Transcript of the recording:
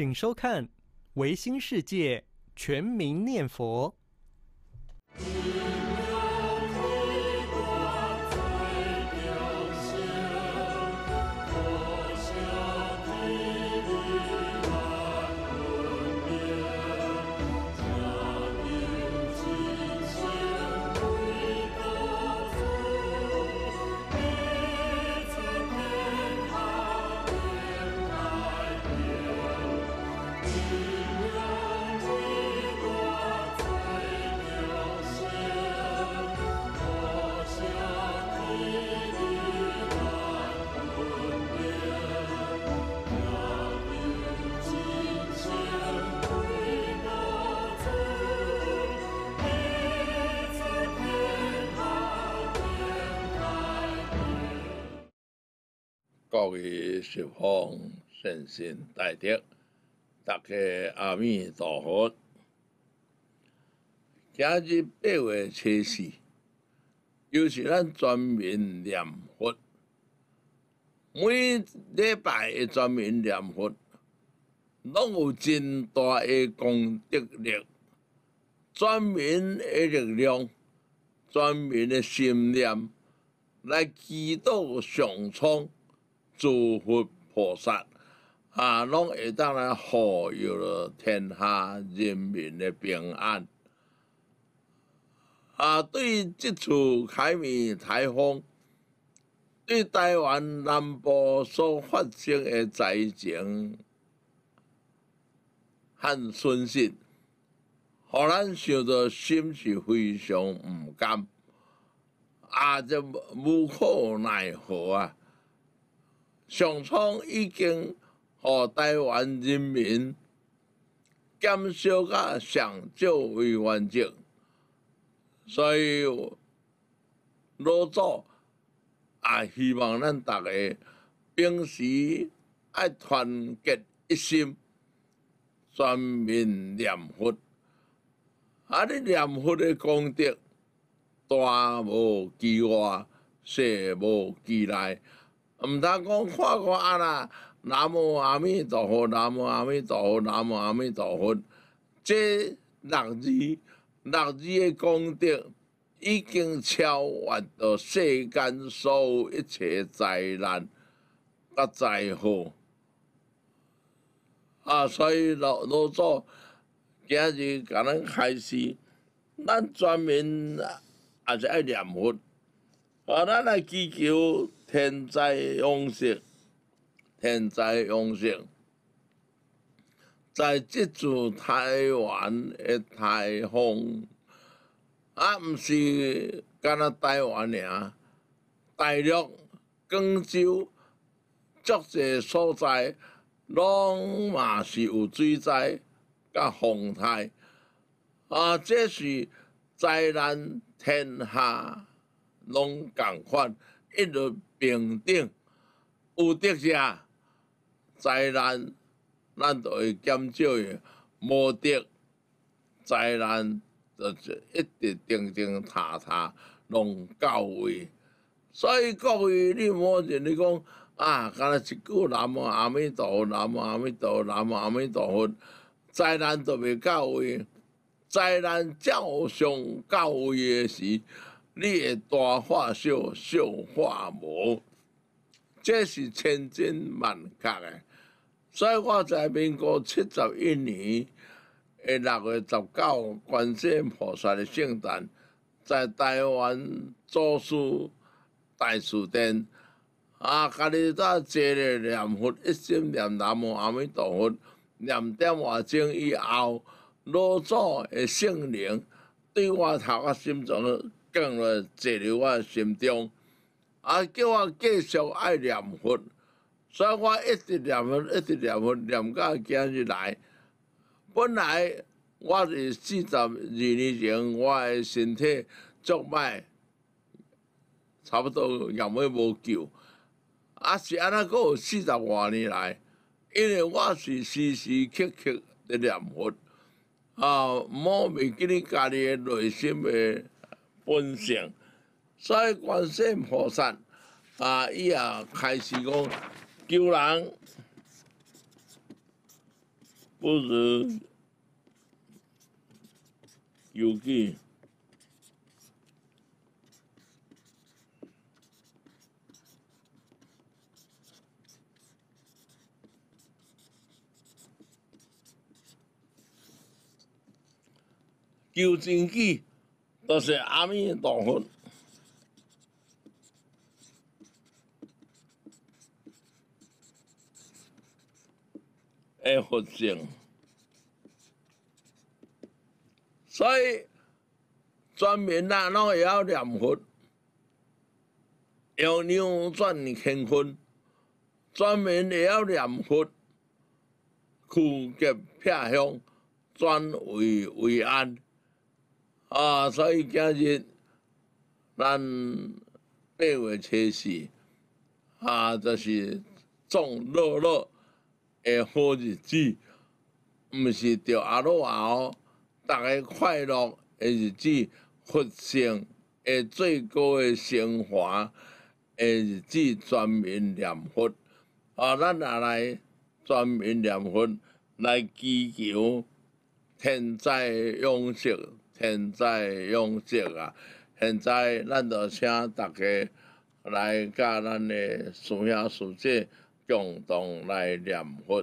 请收看《维新世界全民念佛》。各位十方圣贤大德，大家阿弥陀佛。今日八月七四，又是咱全民念佛，每礼拜的全民念佛，拢有真大诶功德力，全民诶力量，全民诶信念，来祈祷上苍。诸佛菩萨啊，拢会当来护佑天下人民的平安啊！对这次海米台风，对台湾南部所发生的灾情和损失，互咱想着心是非常毋甘，啊，这无可奈何啊！上苍已经予台湾人民减少甲上少为原则，所以老祖也希望咱大家平时爱团结一心，全民念佛，啊！你念佛的功德大无其外，小无其内。唔通讲看看啊啦！南无阿弥陀佛，南无阿弥陀佛，南无阿弥陀佛。这六字六字的功德已经超越到世间所有一切灾难、甲灾祸。啊，所以老老祖今日甲咱开始，咱全民也是爱念佛，啊，咱来祈求。天灾永续，天灾永续。在即次台湾诶台风，啊，毋是干若台湾尔，大陆、广州，足济所在，拢嘛是有水灾、甲洪灾。啊，这是灾难，天下拢共款。一律平等，有德者，灾难咱就会减少；无德，灾难就一直点点塌塌，拢到位。所以各位，你无认你讲啊，干那一句南无阿弥陀佛，南无阿弥陀佛，南无阿弥陀佛，灾难都未到位，灾难照常到位的是。你诶，大化小，小化无，即是千真万确诶。所以我在民国七十一年诶六月十九，观世菩萨诶圣诞，在台湾祖师大寺殿，啊，家己呾坐咧念佛，一心念南无阿弥陀佛，念点外经以后，老祖诶圣灵对我头壳心脏。降落坐伫我心中，啊，叫我继续爱念佛，所以我一直念佛，一直念佛，念到今日来。本来我是四十二年前，我诶身体足歹，差不多也尾无救，啊，是安那有四十多年来，因为我是时时刻刻伫念佛，啊，莫袂记家己诶内心诶。本想，所以关心佛山，啊伊也开始讲，救人不如游己。救生技。都是阿弥陀佛，哎，佛性。所以，全民呐，拢会晓念佛，要念转乾坤；全民会晓念佛，枯竭僻乡，转为为安。啊，所以今日咱八月初四啊，就是众乐乐，诶，好日子，毋是着阿罗后哦，大家快乐诶日子，福性诶最高的升华，诶日子，全民念佛，啊，咱也来全民念佛来祈求天灾永绝。现在用这个，现在咱就请大家来甲咱的师兄师姐共同来念佛。